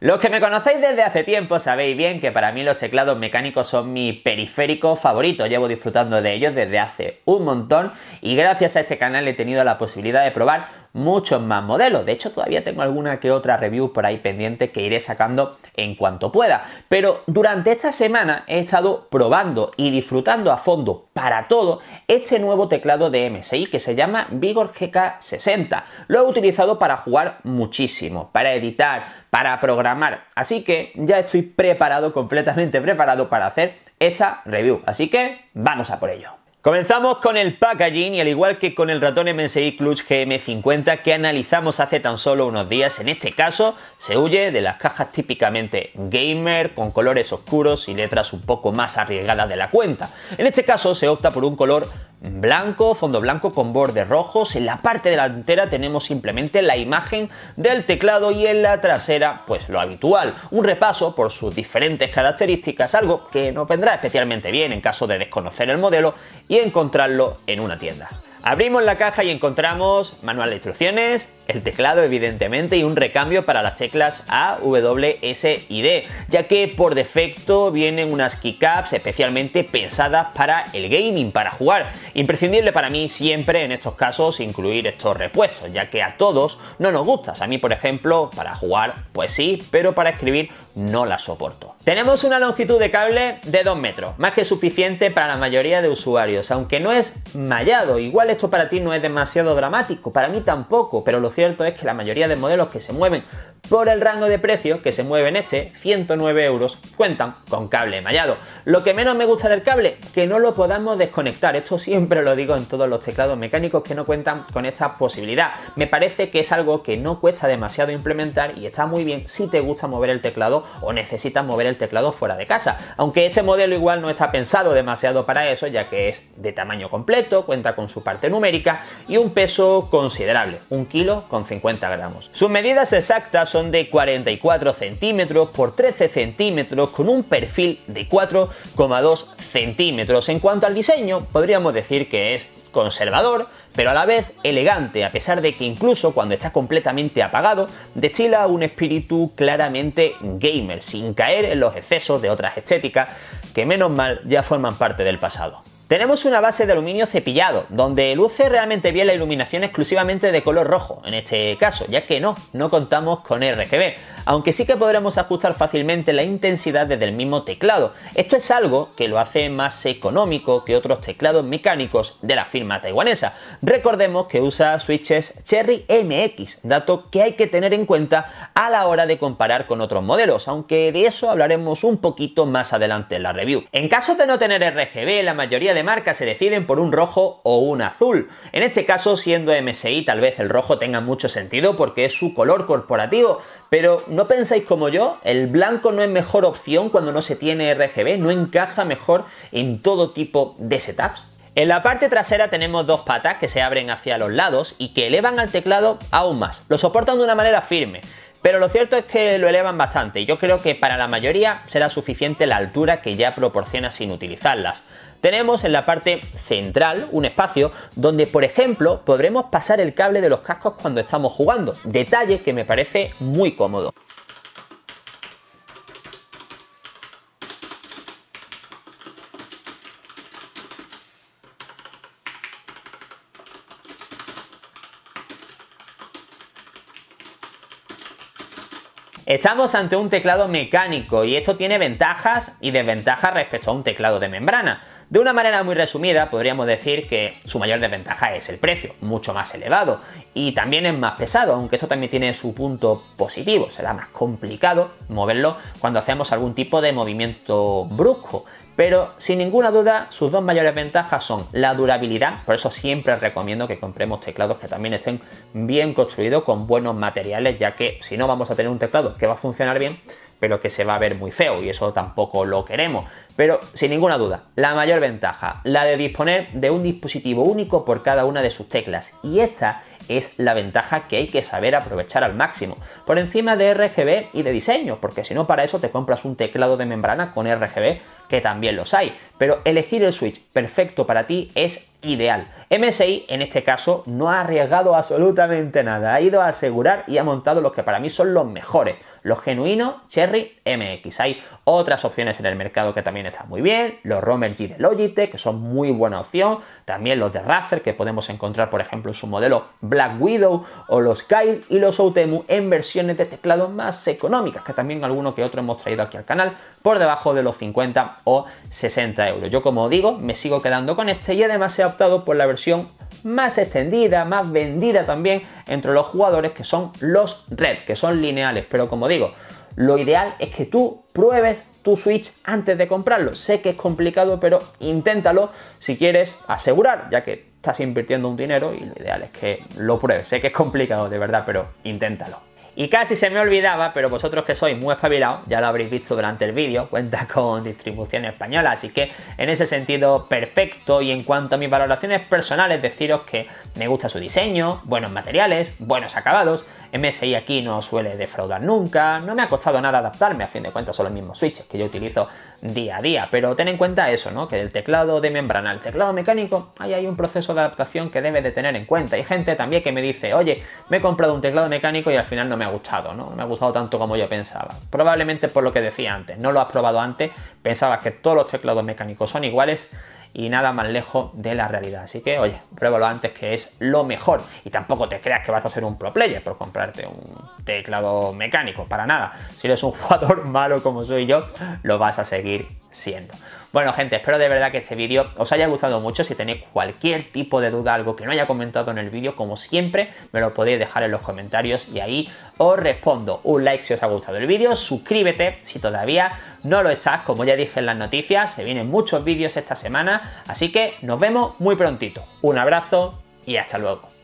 Los que me conocéis desde hace tiempo sabéis bien que para mí los teclados mecánicos son mi periférico favorito, llevo disfrutando de ellos desde hace un montón y gracias a este canal he tenido la posibilidad de probar muchos más modelos. De hecho, todavía tengo alguna que otra review por ahí pendiente que iré sacando en cuanto pueda. Pero durante esta semana he estado probando y disfrutando a fondo para todo este nuevo teclado de MSI que se llama Vigor GK60. Lo he utilizado para jugar muchísimo, para editar, para programar. Así que ya estoy preparado, completamente preparado para hacer esta review. Así que vamos a por ello. Comenzamos con el packaging y al igual que con el ratón MSI Clutch GM50 que analizamos hace tan solo unos días, en este caso se huye de las cajas típicamente gamer con colores oscuros y letras un poco más arriesgadas de la cuenta. En este caso se opta por un color blanco, fondo blanco con bordes rojos. En la parte delantera tenemos simplemente la imagen del teclado y en la trasera pues lo habitual. Un repaso por sus diferentes características, algo que no vendrá especialmente bien en caso de desconocer el modelo y encontrarlo en una tienda. Abrimos la caja y encontramos manual de instrucciones, el teclado evidentemente y un recambio para las teclas A, W, S y D, ya que por defecto vienen unas keycaps especialmente pensadas para el gaming, para jugar. Imprescindible para mí siempre en estos casos incluir estos repuestos, ya que a todos no nos gustas. A mí, por ejemplo, para jugar pues sí, pero para escribir no la soporto. Tenemos una longitud de cable de 2 metros, más que suficiente para la mayoría de usuarios, aunque no es mallado. Igual esto para ti no es demasiado dramático, para mí tampoco, pero los cierto es que la mayoría de modelos que se mueven por el rango de precio que se mueve en este, 109 euros, cuentan con cable mallado. Lo que menos me gusta del cable, que no lo podamos desconectar. Esto siempre lo digo en todos los teclados mecánicos que no cuentan con esta posibilidad. Me parece que es algo que no cuesta demasiado implementar y está muy bien si te gusta mover el teclado o necesitas mover el teclado fuera de casa. Aunque este modelo igual no está pensado demasiado para eso, ya que es de tamaño completo, cuenta con su parte numérica y un peso considerable, un kilo con 50 gramos. Sus medidas exactas son de 44 centímetros por 13 centímetros con un perfil de 4,2 centímetros. En cuanto al diseño, podríamos decir que es conservador, pero a la vez elegante, a pesar de que incluso cuando está completamente apagado, destila un espíritu claramente gamer, sin caer en los excesos de otras estéticas que menos mal ya forman parte del pasado. Tenemos una base de aluminio cepillado, donde luce realmente bien la iluminación exclusivamente de color rojo, en este caso, ya que no, no contamos con RGB, aunque sí que podremos ajustar fácilmente la intensidad desde el mismo teclado. Esto es algo que lo hace más económico que otros teclados mecánicos de la firma taiwanesa. Recordemos que usa switches Cherry MX, dato que hay que tener en cuenta a la hora de comparar con otros modelos, aunque de eso hablaremos un poquito más adelante en la review. En caso de no tener RGB, la mayoría marca, se deciden por un rojo o un azul. En este caso, siendo MSI, tal vez el rojo tenga mucho sentido porque es su color corporativo, pero ¿no pensáis como yo? El blanco no es mejor opción cuando no se tiene RGB, no encaja mejor en todo tipo de setups. En la parte trasera tenemos dos patas que se abren hacia los lados y que elevan al teclado aún más. Lo soportan de una manera firme. Pero lo cierto es que lo elevan bastante y yo creo que para la mayoría será suficiente la altura que ya proporciona sin utilizarlas. Tenemos en la parte central un espacio donde, por ejemplo, podremos pasar el cable de los cascos cuando estamos jugando. Detalle que me parece muy cómodo. Estamos ante un teclado mecánico y esto tiene ventajas y desventajas respecto a un teclado de membrana. De una manera muy resumida, podríamos decir que su mayor desventaja es el precio, mucho más elevado, y también es más pesado, aunque esto también tiene su punto positivo, será más complicado moverlo cuando hacemos algún tipo de movimiento brusco. Pero sin ninguna duda, sus dos mayores ventajas son la durabilidad, por eso siempre recomiendo que compremos teclados que también estén bien construidos con buenos materiales, ya que si no vamos a tener un teclado que va a funcionar bien, pero que se va a ver muy feo y eso tampoco lo queremos. Pero sin ninguna duda, la mayor ventaja, la de disponer de un dispositivo único por cada una de sus teclas. Y esta es la ventaja que hay que saber aprovechar al máximo, por encima de RGB y de diseño, porque si no para eso te compras un teclado de membrana con RGB, que también los hay. Pero elegir el switch perfecto para ti es ideal. MSI en este caso no ha arriesgado absolutamente nada, ha ido a asegurar y ha montado los que para mí son los mejores los genuinos Cherry MX. Hay otras opciones en el mercado que también están muy bien, los Romer G de Logitech, que son muy buena opción, también los de Razer, que podemos encontrar, por ejemplo, en su modelo Black Widow, o los Kyle y los Outemu en versiones de teclado más económicas, que también alguno que otro hemos traído aquí al canal, por debajo de los 50 o 60 euros. Yo, como digo, me sigo quedando con este y además he optado por la versión más extendida, más vendida también entre los jugadores que son los red, que son lineales. Pero como digo, lo ideal es que tú pruebes tu Switch antes de comprarlo. Sé que es complicado, pero inténtalo si quieres asegurar, ya que estás invirtiendo un dinero y lo ideal es que lo pruebes. Sé que es complicado, de verdad, pero inténtalo. Y casi se me olvidaba, pero vosotros que sois muy espabilados, ya lo habréis visto durante el vídeo, cuenta con distribución española, así que en ese sentido perfecto. Y en cuanto a mis valoraciones personales, deciros que me gusta su diseño, buenos materiales, buenos acabados, MSI aquí no suele defraudar nunca, no me ha costado nada adaptarme, a fin de cuentas son los mismos switches que yo utilizo día a día, pero ten en cuenta eso, ¿no? Que del teclado de membrana al teclado mecánico, ahí hay un proceso de adaptación que debes de tener en cuenta. Hay gente también que me dice, oye, me he comprado un teclado mecánico y al final no me ha gustado, ¿no? No me ha gustado tanto como yo pensaba. Probablemente por lo que decía antes, no lo has probado antes, pensabas que todos los teclados mecánicos son iguales y nada más lejos de la realidad. Así que, oye, pruébalo antes que es lo mejor. Y tampoco te creas que vas a ser un pro player por comprarte un teclado mecánico, para nada. Si eres un jugador malo como soy yo, lo vas a seguir siendo. Bueno gente, espero de verdad que este vídeo os haya gustado mucho. Si tenéis cualquier tipo de duda, algo que no haya comentado en el vídeo, como siempre, me lo podéis dejar en los comentarios y ahí os respondo. Un like si os ha gustado el vídeo, suscríbete si todavía no lo estás. Como ya dije en las noticias, se vienen muchos vídeos esta semana, así que nos vemos muy prontito. Un abrazo y hasta luego.